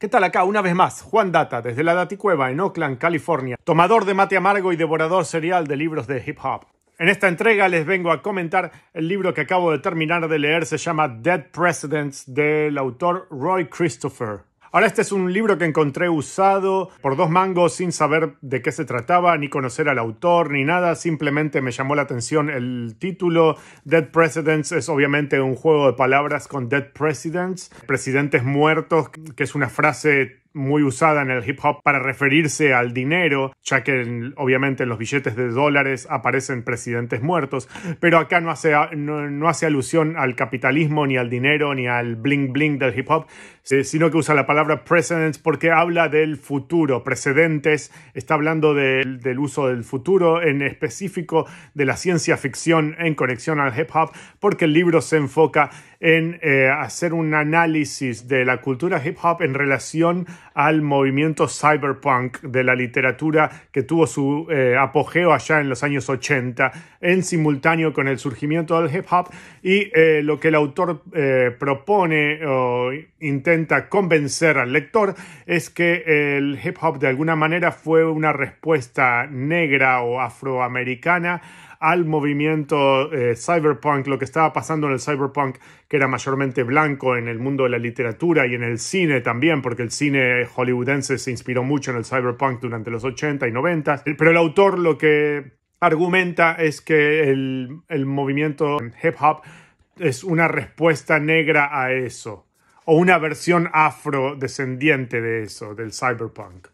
¿Qué tal acá? Una vez más, Juan Data, desde la Daticueva en Oakland, California, tomador de mate amargo y devorador serial de libros de hip hop. En esta entrega les vengo a comentar el libro que acabo de terminar de leer, se llama Dead Presidents del autor Roy Christopher. Ahora este es un libro que encontré usado por dos mangos sin saber de qué se trataba, ni conocer al autor, ni nada. Simplemente me llamó la atención el título. Dead Presidents es obviamente un juego de palabras con Dead Presidents, presidentes muertos, que es una frase muy usada en el hip hop para referirse al dinero, ya que obviamente en los billetes de dólares aparecen presidentes muertos, pero acá no hace, no, hace alusión al capitalismo, ni al dinero, ni al bling bling del hip hop, eh, sino que usa la palabra precedents porque habla del futuro, precedentes, está hablando del uso del futuro, en específico de la ciencia ficción en conexión al hip hop, porque el libro se enfoca en eh, hacer un análisis de la cultura hip hop en relación al movimiento cyberpunk de la literatura que tuvo su eh, apogeo allá en los años 80, en simultáneo con el surgimiento del hip hop. Y eh, lo que el autor eh, propone o intenta convencer al lector es que el hip hop de alguna manera fue una respuesta negra o afroamericana al movimiento eh, cyberpunk, lo que estaba pasando en el cyberpunk, que era mayormente blanco en el mundo de la literatura y en el cine también, porque el cine hollywoodense se inspiró mucho en el cyberpunk durante los 80 y 90. Pero el autor lo que argumenta es que el, el movimiento hip hop es una respuesta negra a eso, o una versión afrodescendiente de eso, del cyberpunk.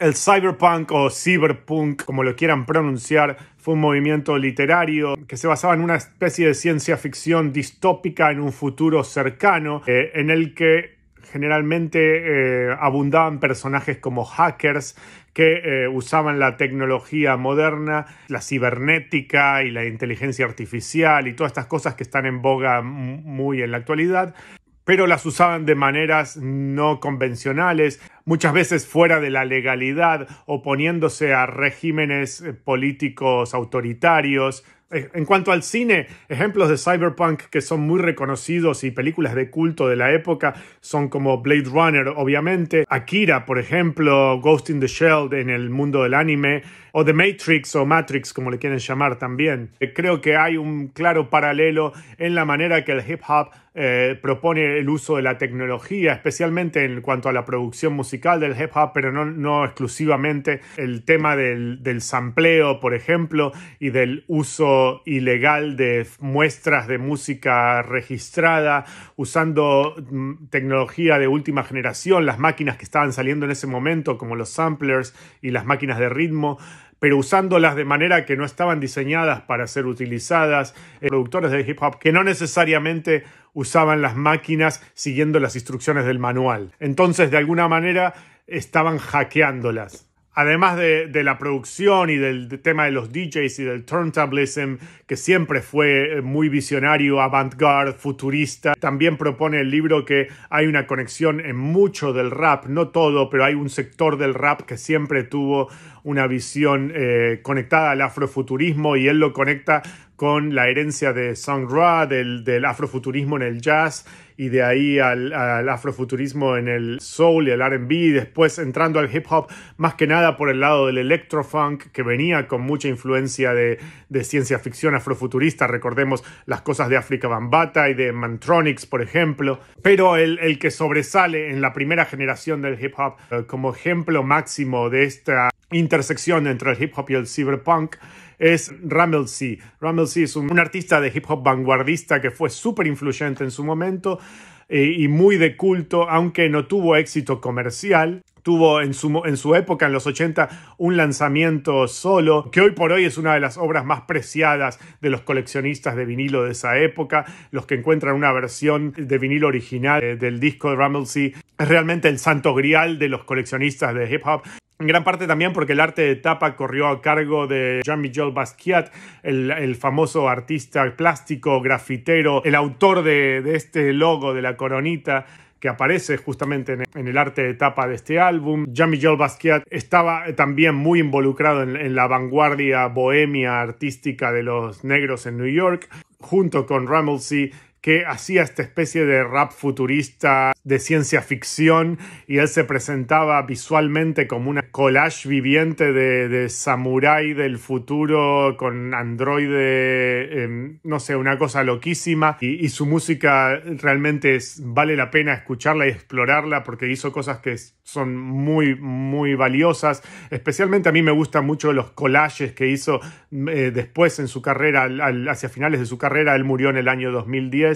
El cyberpunk o cyberpunk, como lo quieran pronunciar, fue un movimiento literario que se basaba en una especie de ciencia ficción distópica en un futuro cercano, eh, en el que generalmente eh, abundaban personajes como hackers que eh, usaban la tecnología moderna, la cibernética y la inteligencia artificial y todas estas cosas que están en boga muy en la actualidad, pero las usaban de maneras no convencionales, muchas veces fuera de la legalidad, oponiéndose a regímenes eh, políticos autoritarios. Eh, en cuanto al cine, ejemplos de cyberpunk que son muy reconocidos y películas de culto de la época son como Blade Runner, obviamente, Akira, por ejemplo, Ghost in the Shell en el mundo del anime, o The Matrix o Matrix, como le quieren llamar también. Eh, creo que hay un claro paralelo en la manera que el hip hop eh, propone el uso de la tecnología, especialmente en cuanto a la producción musical del hip hop, pero no, exclusivamente el tema del, del sampleo, por ejemplo, y del uso ilegal de muestras de música registrada, usando mm, tecnología de última generación, las máquinas que estaban saliendo en ese momento, como los samplers y las máquinas de ritmo pero usándolas de manera que no estaban diseñadas para ser utilizadas, eh, productores de hip hop que no necesariamente usaban las máquinas siguiendo las instrucciones del manual. Entonces, de alguna manera, estaban hackeándolas. Además de, la producción y del tema de los DJs y del turntablism, que siempre fue eh, muy visionario, avant-garde, futurista, también propone el libro que hay una conexión en mucho del rap, no todo, pero hay un sector del rap que siempre tuvo una visión eh, conectada al afrofuturismo y él lo conecta con la herencia de Song Ra, del, afrofuturismo en el jazz y de ahí al, afrofuturismo en el soul y el RB, después entrando al hip hop, más que nada por el lado del electrofunk, que venía con mucha influencia de, ciencia ficción afrofuturista, recordemos las cosas de África Bambata y de Mantronics, por ejemplo, pero el que sobresale en la primera generación del hip hop eh, como ejemplo máximo de esta intersección entre el hip hop y el cyberpunk es Ramel C es un, artista de hip hop vanguardista que fue súper influyente en su momento eh, y muy de culto, aunque no tuvo éxito comercial. Tuvo en su, en su época, en los 80, un lanzamiento solo, que hoy por hoy es una de las obras más preciadas de los coleccionistas de vinilo de esa época. Los que encuentran una versión de vinilo original eh, del disco de C es realmente el santo grial de los coleccionistas de hip hop. En gran parte también porque el arte de tapa corrió a cargo de Jean-Michel Basquiat, el, famoso artista plástico, grafitero, el autor de, este logo de la coronita que aparece justamente en el arte de tapa de este álbum. Jean-Michel Basquiat estaba también muy involucrado en, en, la vanguardia bohemia artística de los negros en New York, junto con Ramsey que hacía esta especie de rap futurista de ciencia ficción y él se presentaba visualmente como una collage viviente de, samurai del futuro con androide, em, no sé, una cosa loquísima y, su música realmente vale la pena escucharla y explorarla porque hizo cosas que son muy, muy valiosas. Especialmente a mí me gustan mucho los collages que hizo eh, después en su carrera, hacia finales de su carrera, él murió en el año 2010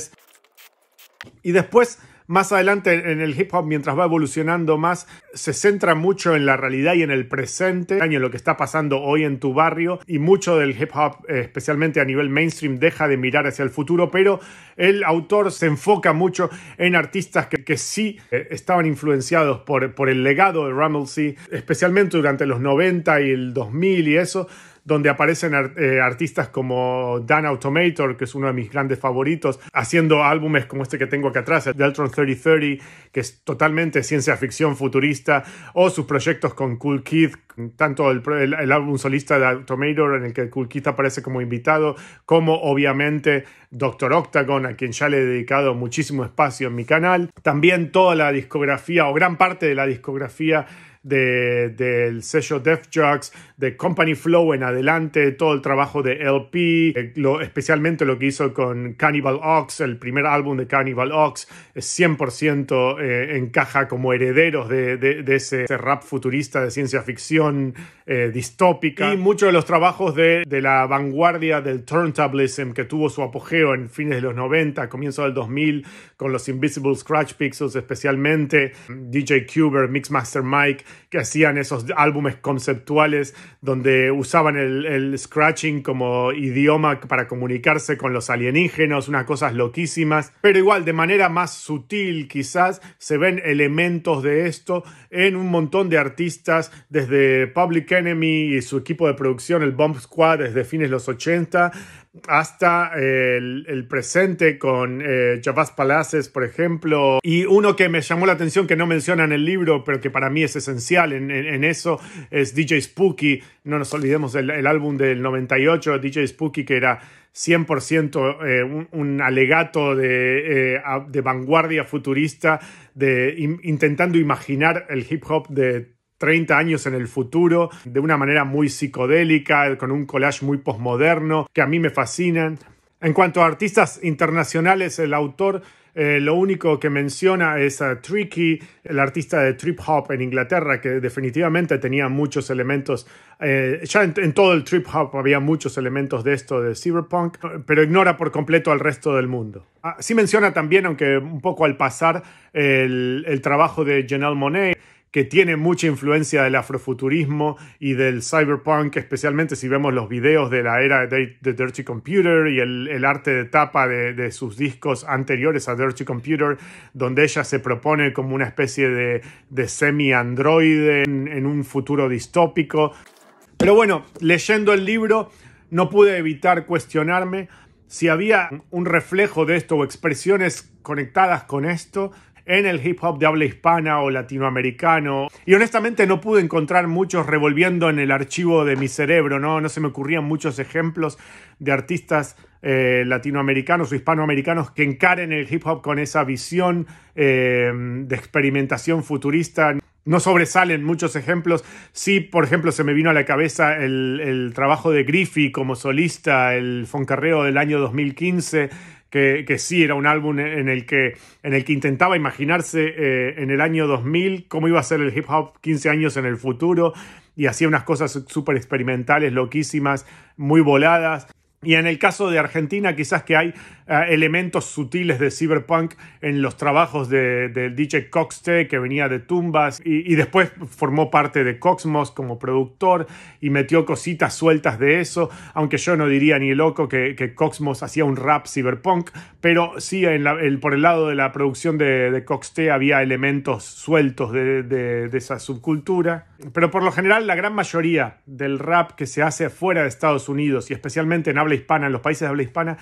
y después, más adelante en el hip hop, mientras va evolucionando más, se centra mucho en la realidad y en el presente, en lo que está pasando hoy en tu barrio, y mucho del hip hop, eh, especialmente a nivel mainstream, deja de mirar hacia el futuro, pero el autor se enfoca mucho en artistas que, sí eh, estaban influenciados por, el legado de Ramsey, especialmente durante los 90 y el 2000 y eso donde aparecen eh, artistas como Dan Automator, que es uno de mis grandes favoritos, haciendo álbumes como este que tengo acá atrás, el Deltron 3030, que es totalmente ciencia ficción futurista, o sus proyectos con Cool Kid, tanto el, el álbum solista de Automator, en el que Cool Kid aparece como invitado, como obviamente Doctor Octagon, a quien ya le he dedicado muchísimo espacio en mi canal. También toda la discografía, o gran parte de la discografía, del sello Def Jux, de Company Flow en adelante, todo el trabajo de LP, eh, especialmente lo que hizo con Cannibal Ox, el primer álbum de Cannibal Ox, 100% eh, encaja como herederos de, ese, rap futurista de ciencia ficción eh, distópica. Y muchos de los trabajos de, de la vanguardia del turntablism que tuvo su apogeo en fines de los 90, comienzo del 2000, con los Invisible Scratch Pixels especialmente, mm, DJ Cuber, Mixmaster Mike, que hacían esos álbumes conceptuales donde usaban el, scratching como idioma para comunicarse con los alienígenas, unas cosas loquísimas, pero igual de manera más sutil quizás se ven elementos de esto en un montón de artistas desde Public Enemy y su equipo de producción, el Bomb Squad desde fines de los 80 hasta el, presente con eh, Palaces, por ejemplo, y uno que me llamó la atención que no menciona en el libro, pero que para mí es esencial en, eso, es DJ Spooky, no nos olvidemos del el álbum del 98, DJ Spooky, que era 100% eh, un, alegato de, eh, de vanguardia futurista, de, intentando imaginar el hip hop de 30 años en el futuro, de una manera muy psicodélica, con un collage muy posmoderno, que a mí me fascinan. En cuanto a artistas internacionales, el autor eh, lo único que menciona es a Tricky, el artista de trip hop en Inglaterra, que definitivamente tenía muchos elementos. Eh, ya en, todo el trip hop había muchos elementos de esto de cyberpunk, pero ignora por completo al resto del mundo. Ah, sí menciona también, aunque un poco al pasar, el, el trabajo de Janelle Monet que tiene mucha influencia del afrofuturismo y del cyberpunk, especialmente si vemos los videos de la era de, Dirty Computer y el, arte de tapa de, sus discos anteriores a Dirty Computer, donde ella se propone como una especie de, semi-androide en un futuro distópico. Pero bueno, leyendo el libro no pude evitar cuestionarme si había un reflejo de esto o expresiones conectadas con esto en el hip hop de habla hispana o latinoamericano. Y honestamente no pude encontrar muchos revolviendo en el archivo de mi cerebro, ¿no? No se me ocurrían muchos ejemplos de artistas eh, latinoamericanos o hispanoamericanos que encaren el hip hop con esa visión eh, de experimentación futurista. No sobresalen muchos ejemplos. Sí, por ejemplo, se me vino a la cabeza el, el trabajo de Griffey como solista, el Foncarreo del año 2015, que, sí era un álbum en el que, en el que intentaba imaginarse eh, en el año 2000 cómo iba a ser el hip hop 15 años en el futuro y hacía unas cosas súper experimentales, loquísimas, muy voladas. Y en el caso de Argentina, quizás que hay eh, elementos sutiles de cyberpunk en los trabajos de, de DJ Coxte, que venía de Tumbas y, después formó parte de Cosmos como productor y metió cositas sueltas de eso, aunque yo no diría ni loco que, que Cosmos hacía un rap cyberpunk, pero sí en el, por el lado de la producción de, de Coxte había elementos sueltos de, de esa subcultura. Pero por lo general la gran mayoría del rap que se hace fuera de Estados Unidos y especialmente en habla hispana, en los países de habla hispana,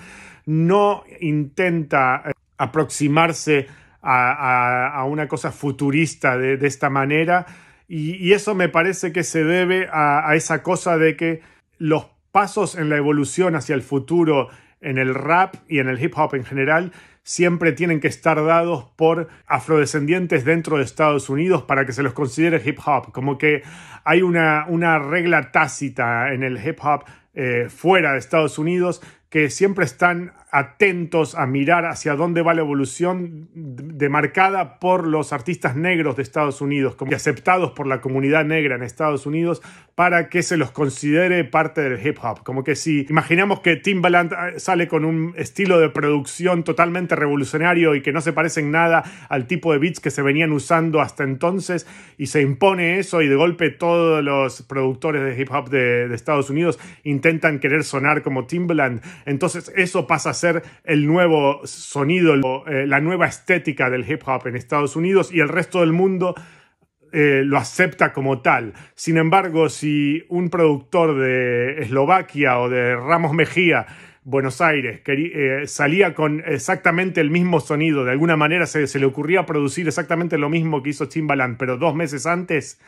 no intenta eh, aproximarse a, una cosa futurista de, esta manera. Y, eso me parece que se debe a, a esa cosa de que los pasos en la evolución hacia el futuro en el rap y en el hip hop en general siempre tienen que estar dados por afrodescendientes dentro de Estados Unidos para que se los considere hip hop. Como que hay una, una regla tácita en el hip hop eh, fuera de Estados Unidos que siempre están atentos a mirar hacia dónde va la evolución demarcada por los artistas negros de Estados Unidos, como aceptados por la comunidad negra en Estados Unidos, para que se los considere parte del hip hop. Como que si imaginamos que Timbaland eh, sale con un estilo de producción totalmente revolucionario y que no se parece en nada al tipo de beats que se venían usando hasta entonces, y se impone eso y de golpe todos los productores de hip hop de, Estados Unidos intentan querer sonar como Timbaland, entonces eso pasa a el nuevo sonido, eh, la nueva estética del hip hop en Estados Unidos y el resto del mundo eh, lo acepta como tal. Sin embargo, si un productor de Eslovaquia o de Ramos Mejía, Buenos Aires, eh, salía con exactamente el mismo sonido, de alguna manera se, le ocurría producir exactamente lo mismo que hizo Timbaland, pero dos meses antes,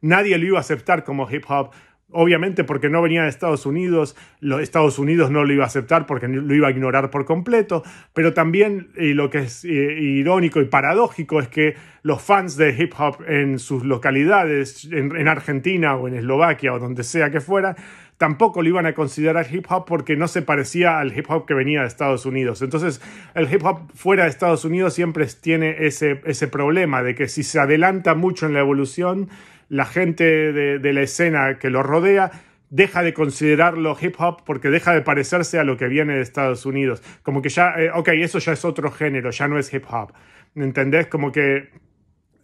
nadie lo iba a aceptar como hip hop Obviamente porque no venía de Estados Unidos, Estados Unidos no lo iba a aceptar porque lo iba a ignorar por completo, pero también y lo que es eh, irónico y paradójico es que los fans de hip hop en sus localidades, en, Argentina o en Eslovaquia o donde sea que fuera, tampoco lo iban a considerar hip hop porque no se parecía al hip hop que venía de Estados Unidos. Entonces, el hip hop fuera de Estados Unidos siempre tiene ese, ese problema de que si se adelanta mucho en la evolución, la gente de, la escena que lo rodea deja de considerarlo hip hop porque deja de parecerse a lo que viene de Estados Unidos. Como que ya, eh, ok, eso ya es otro género, ya no es hip hop. ¿Entendés? Como que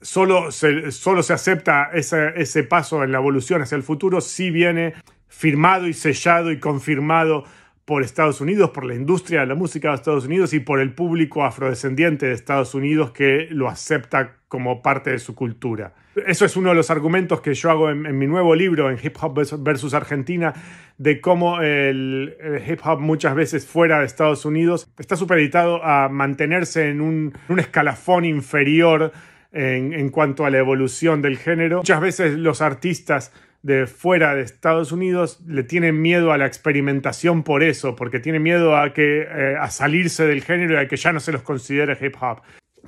solo se, solo se acepta ese, ese paso en la evolución hacia el futuro si viene firmado y sellado y confirmado por Estados Unidos, por la industria de la música de Estados Unidos y por el público afrodescendiente de Estados Unidos que lo acepta como parte de su cultura. Eso es uno de los argumentos que yo hago en, mi nuevo libro, en Hip Hop versus Argentina, de cómo el, hip hop muchas veces fuera de Estados Unidos está supeditado a mantenerse en un, escalafón inferior en, cuanto a la evolución del género. Muchas veces los artistas de fuera de Estados Unidos le tienen miedo a la experimentación por eso, porque tienen miedo a, que, eh, a salirse del género y a que ya no se los considere hip hop.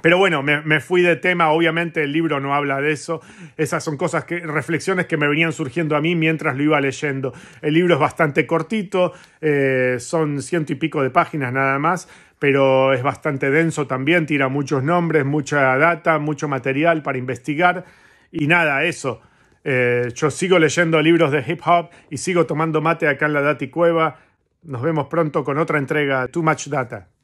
Pero bueno, me, fui de tema, obviamente el libro no habla de eso, esas son cosas que, reflexiones que me venían surgiendo a mí mientras lo iba leyendo. El libro es bastante cortito, eh, son ciento y pico de páginas nada más, pero es bastante denso también, tira muchos nombres, mucha data, mucho material para investigar y nada, eso. Eh, yo sigo leyendo libros de hip hop y sigo tomando mate acá en la Dati Cueva. Nos vemos pronto con otra entrega Too Much Data.